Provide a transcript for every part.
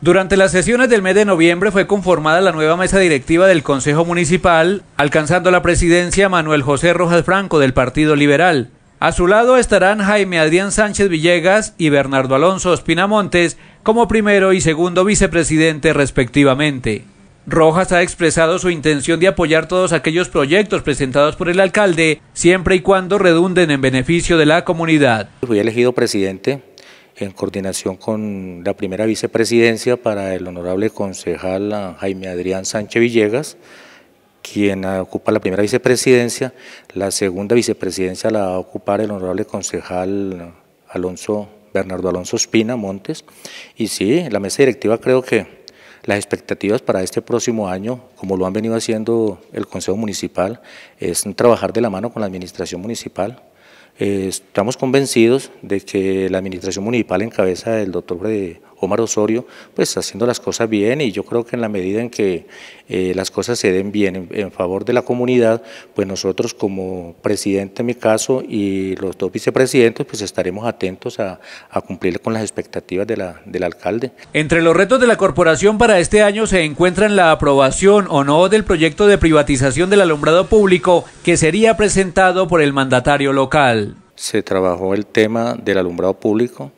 Durante las sesiones del mes de noviembre fue conformada la nueva mesa directiva del Consejo Municipal, alcanzando la presidencia Manuel José Rojas Franco del Partido Liberal. A su lado estarán Jaime Adrián Sánchez Villegas y Bernardo Alonso Espinamontes como primero y segundo vicepresidente respectivamente. Rojas ha expresado su intención de apoyar todos aquellos proyectos presentados por el alcalde, siempre y cuando redunden en beneficio de la comunidad. Fui elegido presidente en coordinación con la primera vicepresidencia para el honorable concejal ah, Jaime Adrián Sánchez Villegas, quien ah, ocupa la primera vicepresidencia, la segunda vicepresidencia la va a ocupar el honorable concejal ah, Alonso Bernardo Alonso Espina Montes, y sí, la mesa directiva creo que las expectativas para este próximo año, como lo han venido haciendo el Consejo Municipal, es trabajar de la mano con la Administración Municipal, eh, estamos convencidos de que la administración municipal en del doctor Omar Osorio, pues haciendo las cosas bien y yo creo que en la medida en que eh, las cosas se den bien en, favor de la comunidad, pues nosotros como presidente en mi caso y los dos vicepresidentes, pues estaremos atentos a, cumplir con las expectativas del alcalde. Entre los retos de la corporación para este año se encuentran la aprobación o no del proyecto de privatización del alumbrado público que sería presentado por el mandatario local. Se trabajó el tema del alumbrado público,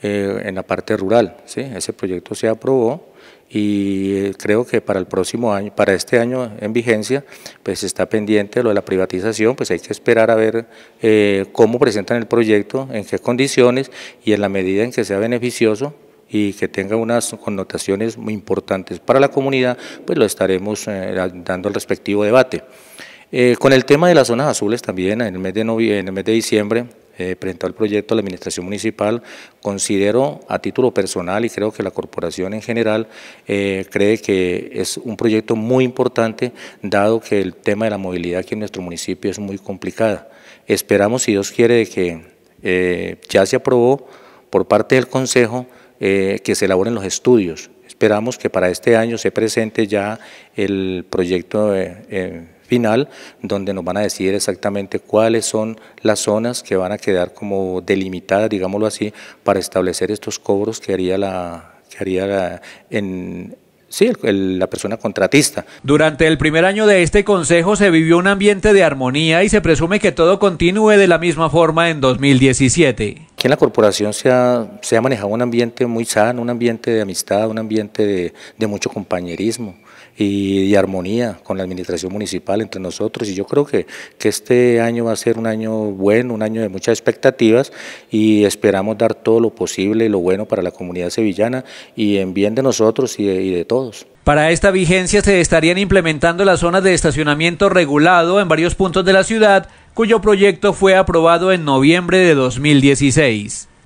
eh, en la parte rural. ¿sí? Ese proyecto se aprobó y eh, creo que para el próximo año, para este año en vigencia, pues está pendiente lo de la privatización, pues hay que esperar a ver eh, cómo presentan el proyecto, en qué condiciones y en la medida en que sea beneficioso y que tenga unas connotaciones muy importantes para la comunidad, pues lo estaremos dando el respectivo debate. con el tema de las zonas azules también, en el mes de, en el mes de diciembre, eh, presentó el proyecto a la Administración Municipal, considero a título personal y creo que la Corporación en general eh, cree que es un proyecto muy importante, dado que el tema de la movilidad aquí en nuestro municipio es muy complicada. Esperamos, si Dios quiere, que eh, ya se aprobó por parte del Consejo que se elaboren los estudios. Esperamos que para este año se presente ya el proyecto final, donde nos van a decir exactamente cuáles son las zonas que van a quedar como delimitadas, digámoslo así, para establecer estos cobros que haría la, que haría en, Sí, la persona contratista. Durante el primer año de este consejo se vivió un ambiente de armonía y se presume que todo continúe de la misma forma en 2017. Que en la corporación se ha, se ha manejado un ambiente muy sano, un ambiente de amistad, un ambiente de mucho compañerismo y, armonía con la administración municipal entre nosotros. Y yo creo que, que este año va a ser un año bueno, un año de muchas expectativas y esperamos dar todo lo posible y lo bueno para la comunidad sevillana y en bien de nosotros y de, y de todos. Para esta vigencia se estarían implementando las zonas de estacionamiento regulado en varios puntos de la ciudad, cuyo proyecto fue aprobado en noviembre de 2016.